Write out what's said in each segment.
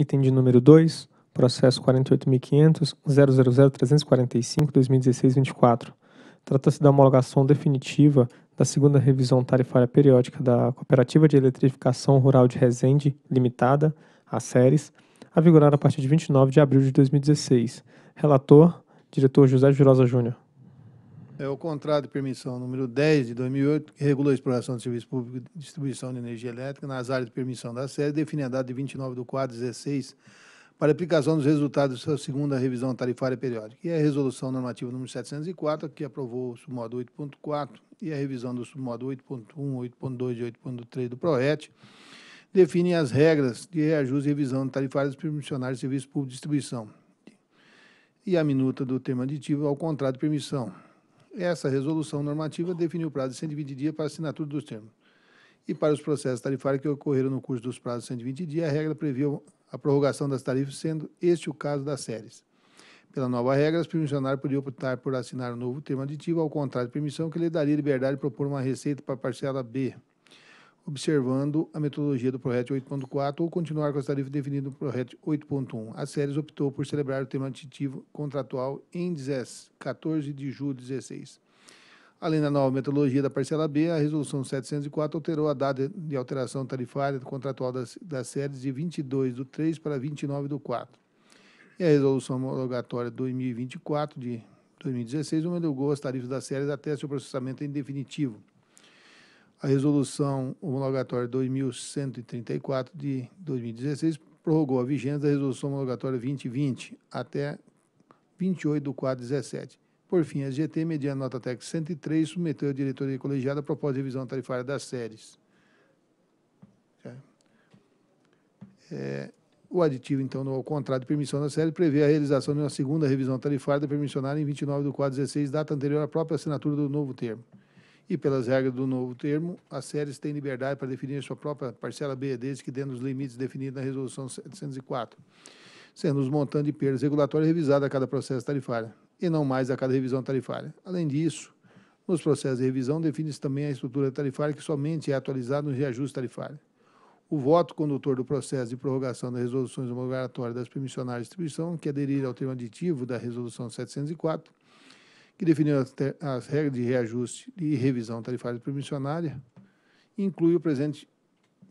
Item de número 2, processo 48.500.000.345.2016.24. 24 Trata-se da homologação definitiva da segunda revisão tarifária periódica da Cooperativa de Eletrificação Rural de Resende Limitada, a SERES, a vigorar a partir de 29 de abril de 2016. Relator, diretor José Girosa Júnior é o contrato de permissão número 10 de 2008, que regula a exploração de serviço público de distribuição de energia elétrica nas áreas de permissão da sede, define a data de 29 do de 16 para aplicação dos resultados da segunda revisão tarifária periódica. E a resolução normativa número 704, que aprovou o submodo 8.4 e a revisão do submodo 8.1, 8.2 e 8.3 do PROET, definem as regras de reajuste e revisão tarifária dos permissionários de serviço público de distribuição e a minuta do termo aditivo ao contrato de permissão, essa resolução normativa definiu o prazo de 120 dias para assinatura dos termos. E para os processos tarifários que ocorreram no curso dos prazos de 120 dias, a regra previu a prorrogação das tarifas, sendo este o caso das séries. Pela nova regra, o permissionários podiam optar por assinar um novo termo aditivo ao contrato de permissão que lhe daria liberdade de propor uma receita para a parcela B observando a metodologia do ProRet 8.4 ou continuar com as tarifas definidas no ProRet 8.1. A Séries optou por celebrar o tema aditivo contratual em 14 de julho de 2016. Além da nova metodologia da parcela B, a Resolução 704 alterou a data de alteração tarifária contratual das, das séries de 22 do 3 para 29 do 4. E a Resolução Homologatória 2024 de 2016 homologou as tarifas das séries até seu processamento em definitivo a resolução homologatória 2134 de 2016 prorrogou a vigência da resolução homologatória 2020 até 28 do quadro 17. Por fim, a SGT, mediante nota técnica 103, submeteu à diretoria colegiada a proposta de revisão tarifária das séries. É, o aditivo, então, ao contrato de permissão da série prevê a realização de uma segunda revisão tarifária da permissionária em 29 do quadro 16, data anterior à própria assinatura do novo termo e pelas regras do novo termo, as séries têm liberdade para definir sua própria parcela B, desde que dentro dos limites definidos na Resolução 704, sendo os montantes de perdas regulatórias revisados a cada processo tarifário, e não mais a cada revisão tarifária. Além disso, nos processos de revisão, define-se também a estrutura tarifária que somente é atualizada no reajuste tarifário. O voto condutor do processo de prorrogação das resoluções homologatórias das permissionárias de distribuição, que aderir ao termo aditivo da Resolução 704, que definiu as, as regras de reajuste e revisão tarifária permissionária, inclui o presente,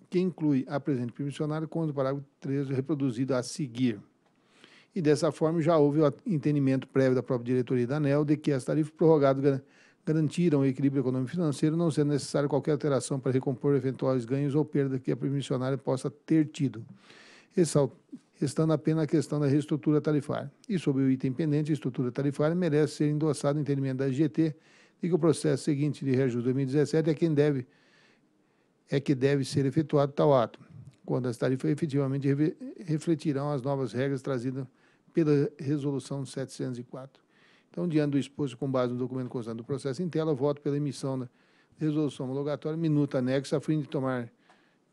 que inclui a presente permissionária quando o parágrafo 13 reproduzido a seguir. E dessa forma já houve o entendimento prévio da própria diretoria da ANEL de que as tarifas prorrogadas garantiram o equilíbrio econômico e financeiro, não sendo necessário qualquer alteração para recompor eventuais ganhos ou perdas que a permissionária possa ter tido restando apenas a questão da reestrutura tarifária. E sobre o item pendente, a estrutura tarifária merece ser endossado o entendimento da IGT e que o processo seguinte de reajuste 2017 é quem deve é que deve ser efetuado tal ato, quando as tarifas efetivamente refletirão as novas regras trazidas pela Resolução 704. Então, diante do exposto com base no documento constante do processo em tela, voto pela emissão da resolução homologatória, minuta anexa, a fim de tomar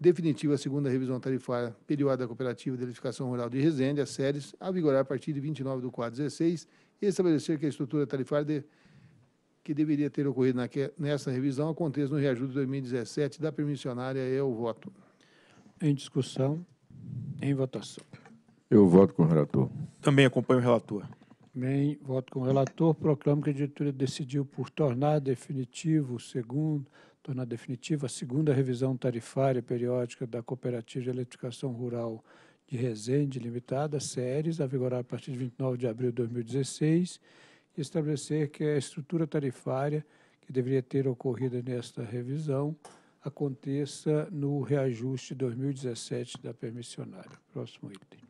definitiva a segunda revisão tarifária periódica da Cooperativa de Edificação Rural de Resende, a SERES, a vigorar a partir de 29 de 4 16 e estabelecer que a estrutura tarifária de, que deveria ter ocorrido naque, nessa revisão aconteça no reajuste de 2017 da permissionária é o voto. Em discussão, em votação. Eu voto com o relator. Também acompanho o relator. Bem, voto com o relator. Proclamo que a diretoria decidiu por tornar definitivo o segundo tornar definitiva a segunda revisão tarifária periódica da Cooperativa de Eletrificação Rural de Resende Limitada, SERES, a vigorar a partir de 29 de abril de 2016, e estabelecer que a estrutura tarifária que deveria ter ocorrido nesta revisão aconteça no reajuste 2017 da permissionária. Próximo item.